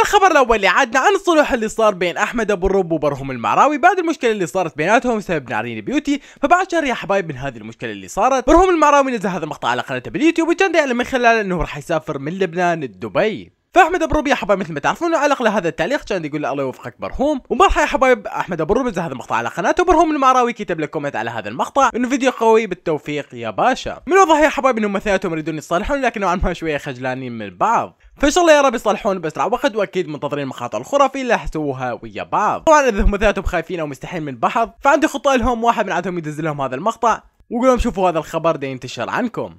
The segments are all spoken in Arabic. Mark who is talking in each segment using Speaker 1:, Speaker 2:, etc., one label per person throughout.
Speaker 1: الخبر الاول اللي عادنا عن الصلح اللي صار بين احمد ابو الرب وبرهم المعراوي بعد المشكله اللي صارت بيناتهم بسبب نارين بيوتي فبعد شهر يا حبايب من هذه المشكله اللي صارت برهم المعراوي نزل هذا المقطع على قناته باليوتيوب وكان يعلم من خلاله انه راح يسافر من لبنان لدبي فاحمد ابو ربيع حبايب مثل ما تعرفون علق لهذا التعليق كان يقول له الله يوفقك برهوم ومرحبا يا حبايب احمد ابو ربيع هذا المقطع على قناته برهوم المعراوي كتب لك كومنت على هذا المقطع انه فيديو قوي بالتوفيق يا باشا من الواضح يا حبايب انهم اثنيناتهم يريدون يصالحون لكن نوعا ما شويه خجلانين من بعض فان شاء الله يا رب يصلحون باسرع وقت واكيد منتظرين المقاطع الخرافيه اللي راح يسووها ويا بعض طبعا اذا هم ذاتهم خايفين او مستحيين من بعض فعندي خطه لهم واحد من عندهم يدز لهم هذا المقطع ويقول لهم شوفوا هذا الخبر ده ينتشر عنكم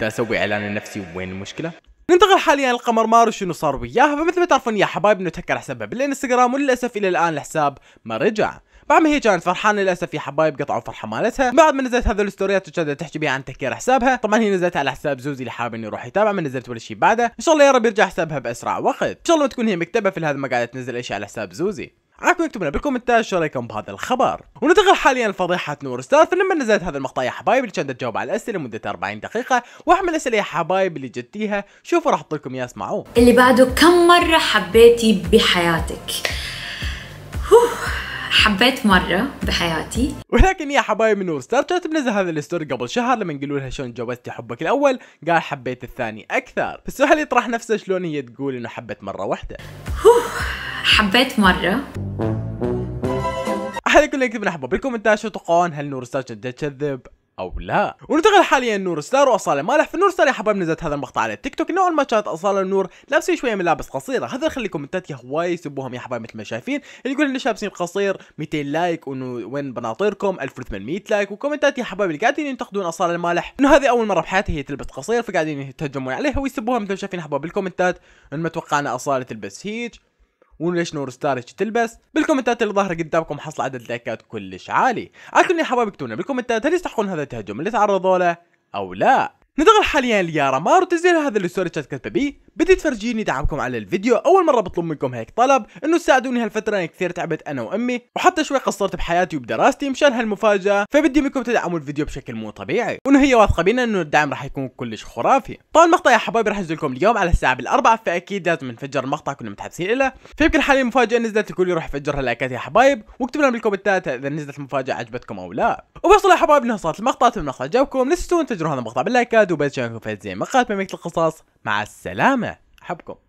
Speaker 1: ده اسوي اعلان لنفسي وين المشكله ننتقل حاليا للقمر مارو شنو صار وياها فمثل ما تعرفون يا حبايب انه تهكر حسابها بالانستغرام وللاسف الى الان الحساب ما رجع بعد ما هي كانت فرحانه للاسف يا حبايب قطعوا فرحه مالتها بعد ما نزلت هذول الستوريات وكانت تحكي بيها عن تهكير حسابها طبعا هي نزلت على حساب زوزي اللي حابب انه يروح يتابع ما نزلت ولا شيء بعده ان شاء الله يا رب يرجع حسابها باسرع وقت ان شاء الله تكون هي مكتبه في هذا ما قاعده تنزل اشياء على حساب زوزي عافيكم اكتبوا لنا بالكومنتات شو رايكم بهذا الخبر وننتقل حاليا لفضيحه نور ستار فلما نزلت هذا المقطع يا حبايب اللي كانت تجاوب على الاسئله لمده 40 دقيقه واحمل الاسئله يا حبايب اللي جتيها شوفوا راح احط لكم اياه اسمعوه اللي بعده كم مره حبيتي بحياتك حبيت مرة بحياتي ولكن يا حبايب نور ستار كانت منزل هذا الستوري قبل شهر لما يقولوا لها شلون جوزتي حبك الاول قال حبيت الثاني اكثر السؤال يطرح نفسه شلون هي تقول انه حبت مرة واحدة حبيت مرة احد كل لي مرحبا بكم انت شو تتوقعون هل نور ستار جد تكذب او لا وننتقل حاليا نور ستار واصاله مالح فنور ستار يا حبايب نزلت هذا المقطع على التيك توك نوعا ما كانت اصاله نور لابسه شويه ملابس قصيره هذا خلي كومنتات يا هواي يسبوهم يا حبايب مثل ما شايفين اللي يقول ليش لابسين قصير 200 لايك وانه وين بناطيركم 1800 لايك وكومنتات يا حبايب اللي قاعدين ينتقدون اصاله مالح انه هذه اول مره بحياتها هي تلبس قصير فقاعدين يتهجمون عليها ويسبوها مثل ما شايفين حبايب بالكومنتات انه ما توقعنا اصاله تلبس هيج وليش نور ستار ستارتش تلبس بالكومنتات اللي ظاهره قدامكم حصل عدد لايكات كلش عالي اكلني حبايب اكتبوا بالكومنتات هل يستحقون هذا التهجم اللي تعرضوا له او لا ننتقل حاليا ليارا مارو تزيل هذا الستوري كانت كتبه بيه بدي تفرجيني دعمكم على الفيديو اول مره بطلب منكم هيك طلب انه تساعدوني هالفتره انا يعني كثير تعبت انا وامي وحتى شوي قصرت بحياتي وبدراستي مشان هالمفاجاه فبدي منكم تدعموا الفيديو بشكل مو طبيعي وانه هي واثقه بينا انه الدعم راح يكون كلش خرافي طبعا المقطع يا حبايبي راح ينزلكم اليوم على الساعه بالاربعه فاكيد لازم نفجر المقطع كنا متحمسين له فيمكن حاليا المفاجاه نزلت الكل يروح يفجرها لايكات يا حبايب واكتبوا لنا بالكومنتات اذا نزلت المفاجاه عجبتكم او لا وبصل يا حبايب انها صارت المقطع تمنى عجبكم لا تنسوا تفجروا هذا المقطع باللايكات وبس زي مقاطع من القصص مع السلامه habkom